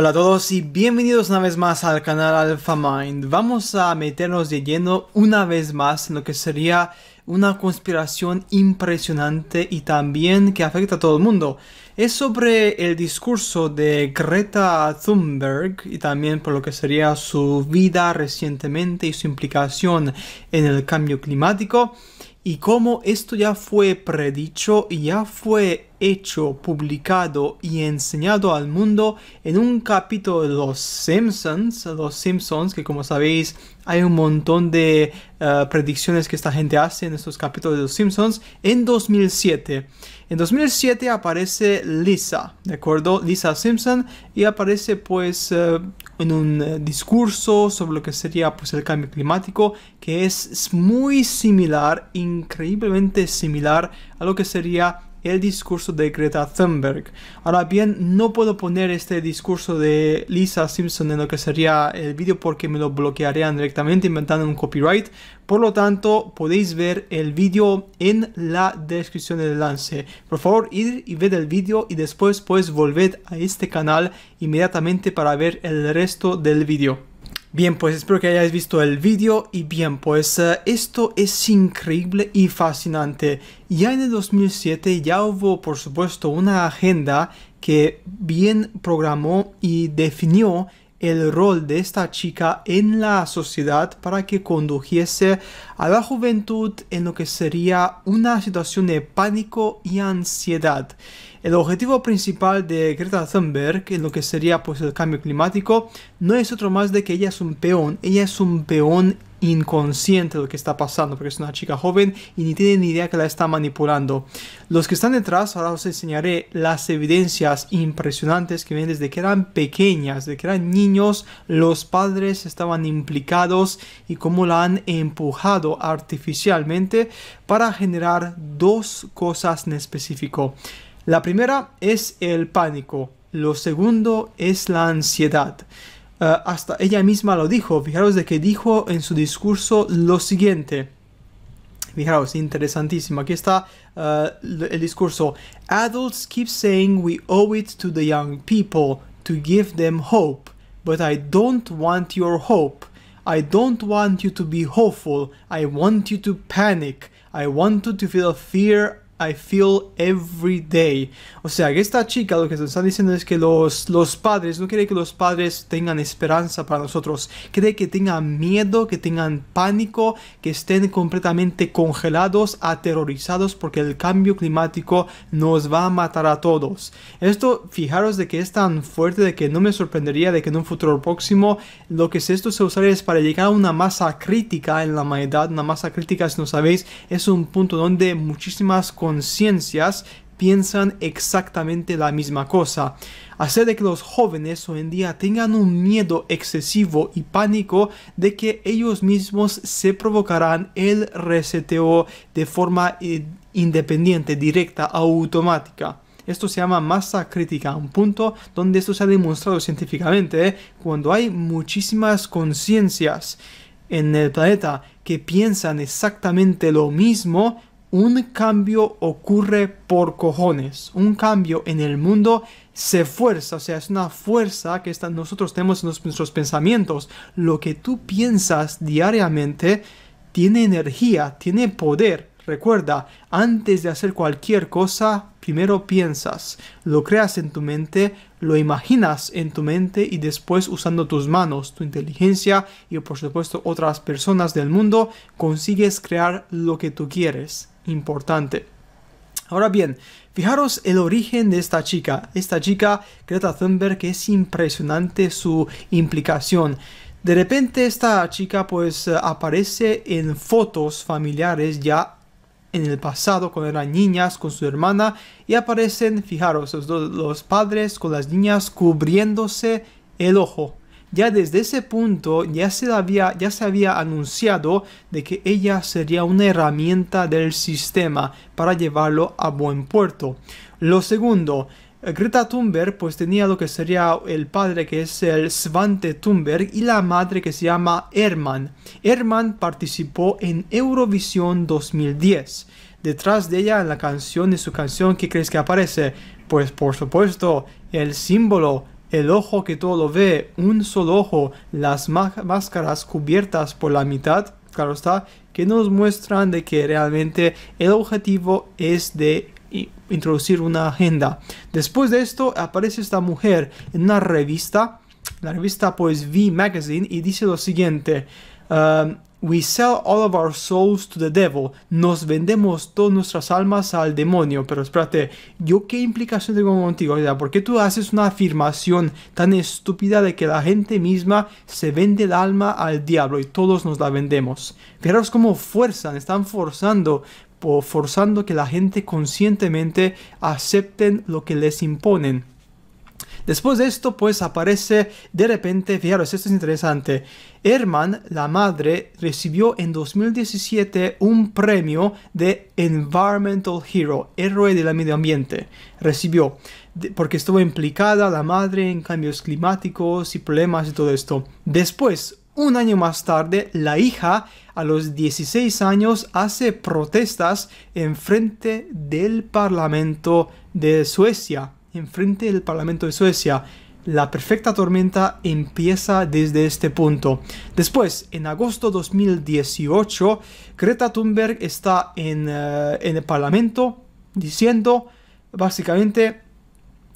Hola a todos y bienvenidos una vez más al canal Mind. Vamos a meternos de lleno una vez más en lo que sería una conspiración impresionante y también que afecta a todo el mundo. Es sobre el discurso de Greta Thunberg y también por lo que sería su vida recientemente y su implicación en el cambio climático y como esto ya fue predicho y ya fue hecho, publicado y enseñado al mundo en un capítulo de Los Simpsons, Los Simpsons, que como sabéis hay un montón de eh, predicciones que esta gente hace en estos capítulos de Los Simpsons, en 2007. En 2007 aparece Lisa, ¿de acuerdo? Lisa Simpson y aparece pues... Eh, en un eh, discurso sobre lo que sería pues, el cambio climático, que es muy similar, increíblemente similar a lo que sería el discurso de Greta Thunberg. Ahora bien, no puedo poner este discurso de Lisa Simpson en lo que sería el vídeo porque me lo bloquearían directamente inventando un copyright. Por lo tanto, podéis ver el vídeo en la descripción del lance. Por favor, id y ved el vídeo y después pues volved a este canal inmediatamente para ver el resto del vídeo. Bien, pues espero que hayáis visto el vídeo y bien, pues eh, esto es increíble y fascinante. Ya en el 2007 ya hubo, por supuesto, una agenda que bien programó y definió el rol de esta chica en la sociedad para que condujese a la juventud en lo que sería una situación de pánico y ansiedad. El objetivo principal de Greta Thunberg en lo que sería pues el cambio climático no es otro más de que ella es un peón, ella es un peón inconsciente de lo que está pasando, porque es una chica joven y ni tiene ni idea que la está manipulando. Los que están detrás, ahora os enseñaré las evidencias impresionantes que vienen desde que eran pequeñas, desde que eran niños, los padres estaban implicados y cómo la han empujado artificialmente para generar dos cosas en específico. La primera es el pánico, lo segundo es la ansiedad. Eh, hasta ella misma lo dijo. Fijaros de que dijo en su discurso lo siguiente. Fijaros, interesantísimo. Aquí está eh, el discurso. Adults keep saying we owe it to the young people to give them hope, but I don't want your hope. I don't want you to be hopeful. I want you to panic. I want you to feel fear I feel every day. O sea, que esta chica lo que nos está diciendo es que los, los padres, no quiere que los padres tengan esperanza para nosotros. cree que tengan miedo, que tengan pánico, que estén completamente congelados, aterrorizados, porque el cambio climático nos va a matar a todos. Esto, fijaros de que es tan fuerte de que no me sorprendería de que en un futuro próximo lo que es esto se usaría es para llegar a una masa crítica en la humanidad. Una masa crítica, si no sabéis, es un punto donde muchísimas conciencias piensan exactamente la misma cosa. Hacer de que los jóvenes hoy en día tengan un miedo excesivo y pánico de que ellos mismos se provocarán el reseteo de forma eh, independiente, directa, automática. Esto se llama masa crítica, un punto donde esto se ha demostrado científicamente ¿eh? cuando hay muchísimas conciencias en el planeta que piensan exactamente lo mismo, un cambio ocurre por cojones. Un cambio en el mundo se fuerza, o sea, es una fuerza que nosotros tenemos en nuestros pensamientos. Lo que tú piensas diariamente tiene energía, tiene poder. Recuerda, antes de hacer cualquier cosa, primero piensas, lo creas en tu mente, lo imaginas en tu mente y después usando tus manos, tu inteligencia y por supuesto otras personas del mundo, consigues crear lo que tú quieres importante. Ahora bien, fijaros el origen de esta chica. Esta chica, Greta Thunberg, que es impresionante su implicación. De repente esta chica pues aparece en fotos familiares ya en el pasado cuando eran niñas con su hermana y aparecen, fijaros, los padres con las niñas cubriéndose el ojo ya desde ese punto ya se, había, ya se había anunciado de que ella sería una herramienta del sistema para llevarlo a buen puerto. Lo segundo, Greta Thunberg pues tenía lo que sería el padre que es el Svante Thunberg y la madre que se llama Herman. Herman participó en Eurovisión 2010. Detrás de ella en la canción, de su canción, ¿qué crees que aparece? Pues por supuesto, el símbolo el ojo que todo lo ve, un solo ojo, las máscaras cubiertas por la mitad, claro está, que nos muestran de que realmente el objetivo es de introducir una agenda. Después de esto aparece esta mujer en una revista, la revista pues V Magazine, y dice lo siguiente. We sell all of our souls to the devil. Nos vendemos todas nuestras almas al demonio. Pero espérate, ¿yo qué implicación tengo contigo? ¿Por qué tú haces una afirmación tan estúpida de que la gente misma se vende el alma al diablo y todos nos la vendemos? Fijaros cómo fuerzan, están forzando forzando que la gente conscientemente acepten lo que les imponen. Después de esto, pues aparece de repente, fijaros, esto es interesante. Herman, la madre, recibió en 2017 un premio de Environmental Hero, héroe del medio ambiente. Recibió, porque estuvo implicada la madre en cambios climáticos y problemas y todo esto. Después, un año más tarde, la hija, a los 16 años, hace protestas en frente del Parlamento de Suecia enfrente del Parlamento de Suecia. La perfecta tormenta empieza desde este punto. Después, en agosto 2018, Greta Thunberg está eh, en, el Parlamento diciendo básicamente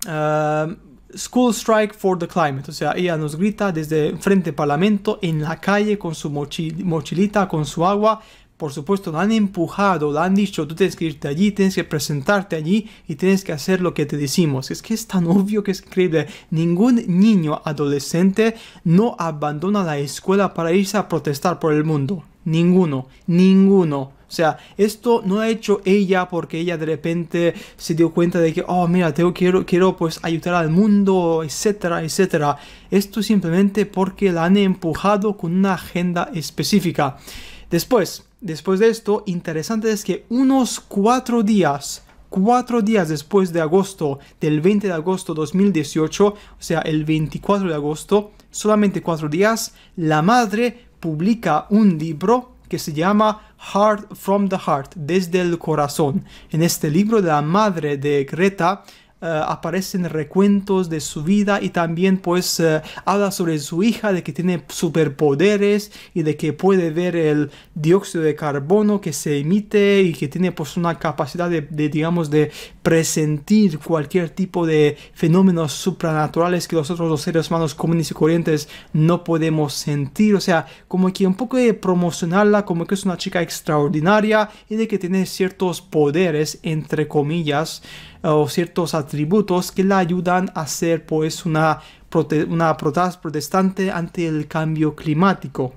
eh, School Strike for the Climate. O sea, ella nos grita desde frente al Parlamento, en la calle, con su mochilita, con su agua, por supuesto, la han empujado, la han dicho, tú tienes que irte allí, tienes que presentarte allí y tienes que hacer lo que te decimos. Es que es tan obvio que escribe Ningún niño adolescente no abandona la escuela para irse a protestar por el mundo. Ninguno, ninguno. O sea, esto no ha hecho ella porque ella de repente se dio cuenta de que, oh, mira, tengo, quiero, quiero pues ayudar al mundo, etcétera, etcétera. Esto simplemente porque la han empujado con una agenda específica. Después, después de esto, interesante es que unos cuatro días, cuatro días después de agosto, del 20 de agosto 2018, o sea, el 24 de agosto, solamente cuatro días, la madre publica un libro que se llama Heart from the Heart, desde el corazón. En este libro de la madre de Greta, eh, aparecen recuentos de su vida y también pues eh, habla sobre su hija, de que tiene superpoderes y de que puede ver el dióxido de carbono que se emite y que tiene pues una capacidad de, digamos de presentir cualquier tipo de fenómenos supranaturales que nosotros los seres humanos comunes y corrientes no podemos sentir. O sea, como que un poco de promocionarla como que es una chica extraordinaria y de que tiene ciertos poderes, entre comillas, o ciertos atributos que la ayudan a ser pues una, una protestante ante el cambio climático.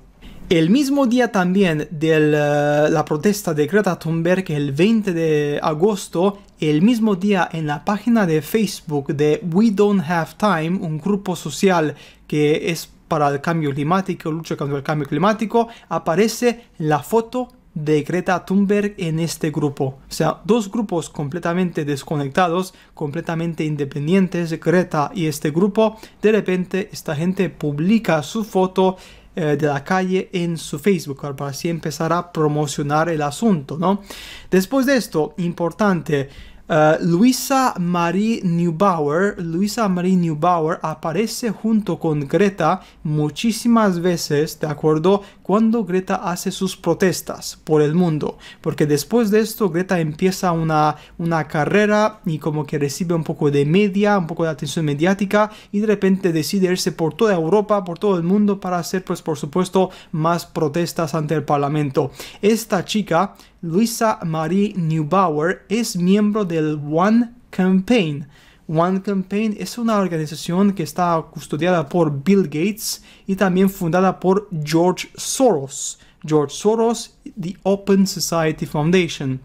El mismo día también de eh, la protesta de Greta Thunberg, el 20 de agosto, el mismo día en la página de Facebook de We Don't Have Time, un grupo social que es para el cambio climático, lucha contra el cambio climático, aparece la foto de Greta Thunberg en este grupo. O sea, dos grupos completamente desconectados, completamente independientes, de Greta y este grupo. De repente esta gente publica su foto eh, de la calle en su Facebook para así empezar a promocionar el asunto, ¿no? Después de esto, importante, eh, Luisa Marie Neubauer, Luisa Marie Neubauer aparece junto con Greta muchísimas veces, ¿de acuerdo? Cuando Greta hace sus protestas por el mundo, porque después de esto Greta empieza una, una carrera y como que recibe un poco de media, un poco de atención mediática y de repente decide irse por toda Europa, por todo el mundo para hacer pues por supuesto más protestas ante el Parlamento. Esta chica Luisa Marie Neubauer es miembro del One Campaign. One Campaign es una organización que está custodiada por Bill Gates y también fundada por George Soros. George Soros, The Open Society Foundation.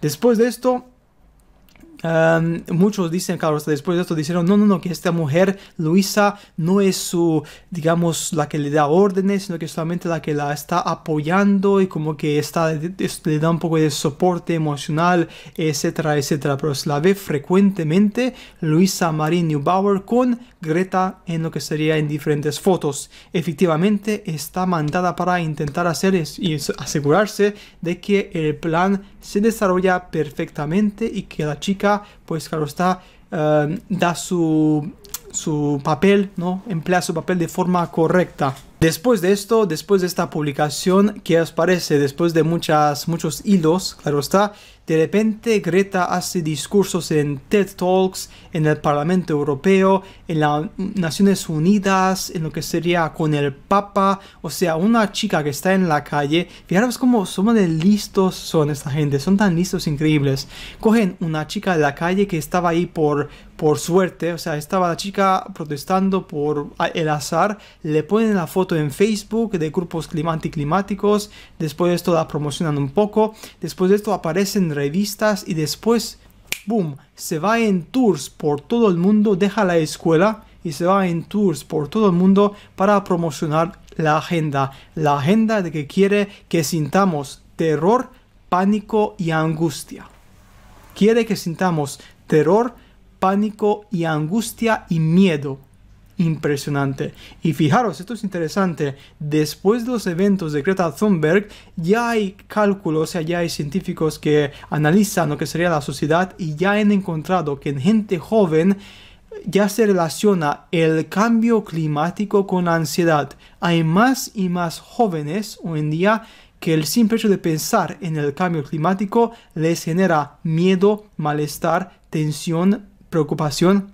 Después de esto, muchos dicen, claro, después de esto dijeron, no, no, no, que esta mujer, Luisa, no es su, digamos, la que le da órdenes, sino que solamente la que la está apoyando y como que está, le da un poco de soporte emocional, etcétera, etcétera. Pero se la ve frecuentemente Luisa Marie Neubauer con Greta en lo que sería en diferentes fotos. Efectivamente, está mandada para intentar hacer y asegurarse de que el plan se desarrolla perfectamente y que la chica pues claro está, eh, da su, su papel, ¿no? Emplea su papel de forma correcta. Después de esto, después de esta publicación, ¿qué os parece? Después de muchas, muchos hilos, claro está, de repente Greta hace discursos en TED Talks, en el Parlamento Europeo, en las Naciones Unidas, en lo que sería con el Papa, o sea, una chica que está en la calle. Fijaros cómo son de listos son esta gente, son tan listos, increíbles. Cogen una chica de la calle que estaba ahí por, por suerte, o sea, estaba la chica protestando por el azar, le ponen la foto en Facebook de grupos climáticos después de esto la promocionan un poco, después de esto aparecen revistas y después, boom, se va en tours por todo el mundo, deja la escuela y se va en tours por todo el mundo para promocionar la agenda, la agenda de que quiere que sintamos terror, pánico y angustia. Quiere que sintamos terror, pánico y angustia y miedo impresionante. Y fijaros, esto es interesante, después de los eventos de Greta Thunberg ya hay cálculos, ya hay científicos que analizan lo que sería la sociedad y ya han encontrado que en gente joven ya se relaciona el cambio climático con ansiedad. Hay más y más jóvenes hoy en día que el simple hecho de pensar en el cambio climático les genera miedo, malestar, tensión, preocupación.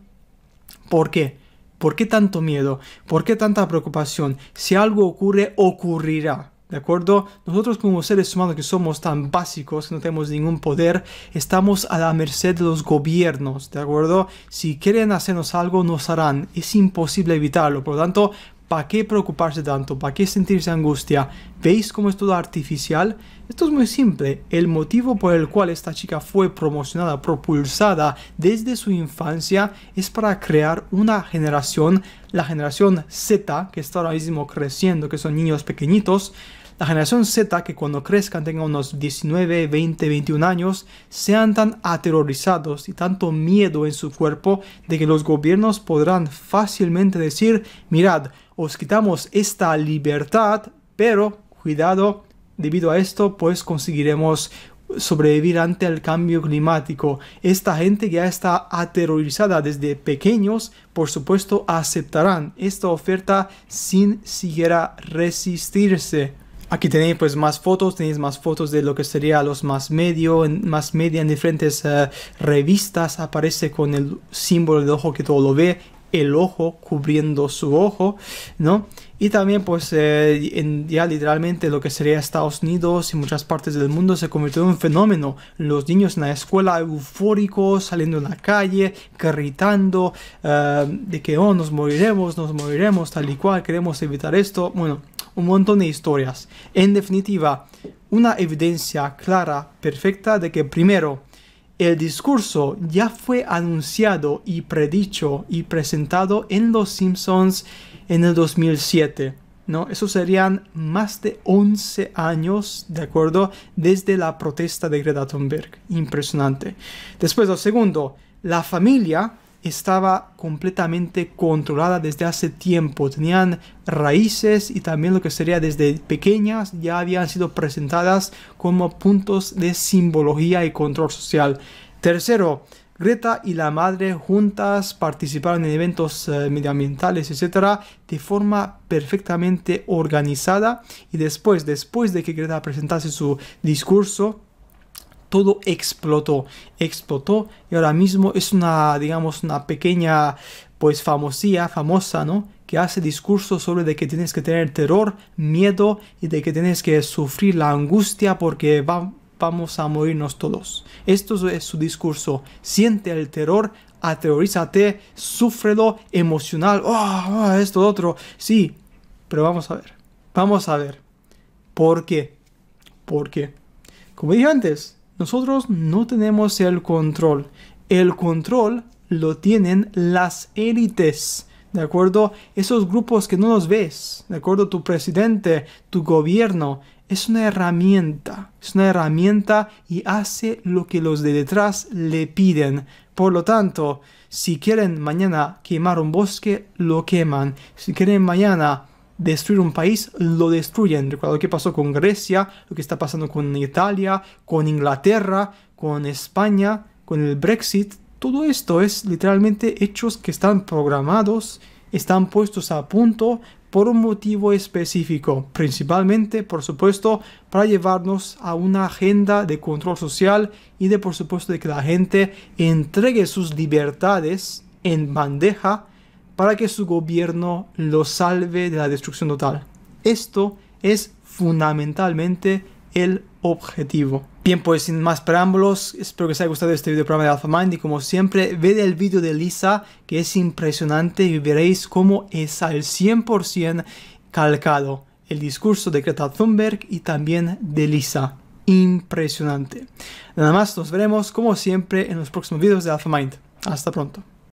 ¿Por qué? ¿Por qué tanto miedo? ¿Por qué tanta preocupación? Si algo ocurre, ocurrirá. ¿De acuerdo? Nosotros como seres humanos que somos tan básicos, que no tenemos ningún poder, estamos a la merced de los gobiernos, ¿de acuerdo? Si quieren hacernos algo, nos harán. Es imposible evitarlo. Por lo tanto, ¿Para qué preocuparse tanto? ¿Para qué sentirse angustia? ¿Veis cómo es todo artificial? Esto es muy simple. El motivo por el cual esta chica fue promocionada, propulsada desde su infancia es para crear una generación, la generación Z, que está ahora mismo creciendo, que son niños pequeñitos, la generación Z que cuando crezcan tengan unos 19, 20, 21 años, sean tan aterrorizados y tanto miedo en su cuerpo de que los gobiernos podrán fácilmente decir, mirad, os quitamos esta libertad, pero cuidado, debido a esto pues conseguiremos sobrevivir ante el cambio climático. Esta gente ya está aterrorizada desde pequeños, por supuesto aceptarán esta oferta sin siquiera resistirse. Aquí tenéis pues más fotos, tenéis más fotos de lo que sería los más medio, en, más media en diferentes eh, revistas, aparece con el símbolo del ojo que todo lo ve, el ojo cubriendo su ojo, ¿no? Y también pues eh, en, ya literalmente lo que sería Estados Unidos y muchas partes del mundo se convirtió en un fenómeno. Los niños en la escuela eufóricos, saliendo en la calle, gritando eh, de que oh, nos moriremos, nos moriremos, tal y cual, queremos evitar esto. Bueno, un montón de historias. En definitiva, una evidencia clara, perfecta de que primero, el discurso ya fue anunciado y predicho y presentado en Los Simpsons en el 2007. ¿no? Eso serían más de 11 años, ¿de acuerdo? Desde la protesta de Greta Thunberg. Impresionante. Después, lo segundo, la familia estaba completamente controlada desde hace tiempo. Tenían raíces y también lo que sería desde pequeñas ya habían sido presentadas como puntos de simbología y control social. Tercero, Greta y la madre juntas participaron en eventos eh, medioambientales, etcétera, de forma perfectamente organizada y después, después de que Greta presentase su discurso, todo explotó, explotó y ahora mismo es una, digamos, una pequeña, pues famosía, famosa, ¿no? Que hace discursos sobre de que tienes que tener terror, miedo y de que tienes que sufrir la angustia porque vamos a morirnos todos. Esto es su discurso. Siente el terror, aterrorízate, sufrelo, emocional. Oh, oh, esto, otro. Sí, pero vamos a ver. Vamos a ver. ¿Por qué? ¿Por qué? Como dije antes, nosotros no tenemos el control. El control lo tienen las élites. ¿De acuerdo? Esos grupos que no los ves. ¿De acuerdo? Tu presidente, tu gobierno. Es una herramienta. Es una herramienta y hace lo que los de detrás le piden. Por lo tanto, si quieren mañana quemar un bosque, lo queman. Si quieren mañana destruir un país, lo destruyen. Recuerdo lo que pasó con Grecia, lo que está pasando con Italia, con Inglaterra, con España, con el Brexit. Todo esto es literalmente hechos que están programados, están puestos a punto por un motivo específico, principalmente, por supuesto, para llevarnos a una agenda de control social y de, por supuesto, de que la gente entregue sus libertades en bandeja para que su gobierno lo salve de la destrucción total. Esto es fundamentalmente el objetivo. Bien, pues sin más preámbulos, espero que os haya gustado este video programa de Mind y como siempre, ve el video de Lisa que es impresionante y veréis cómo es al 100% calcado el discurso de Greta Thunberg y también de Lisa. Impresionante. Nada más, nos veremos como siempre en los próximos videos de Alpha Mind. Hasta pronto.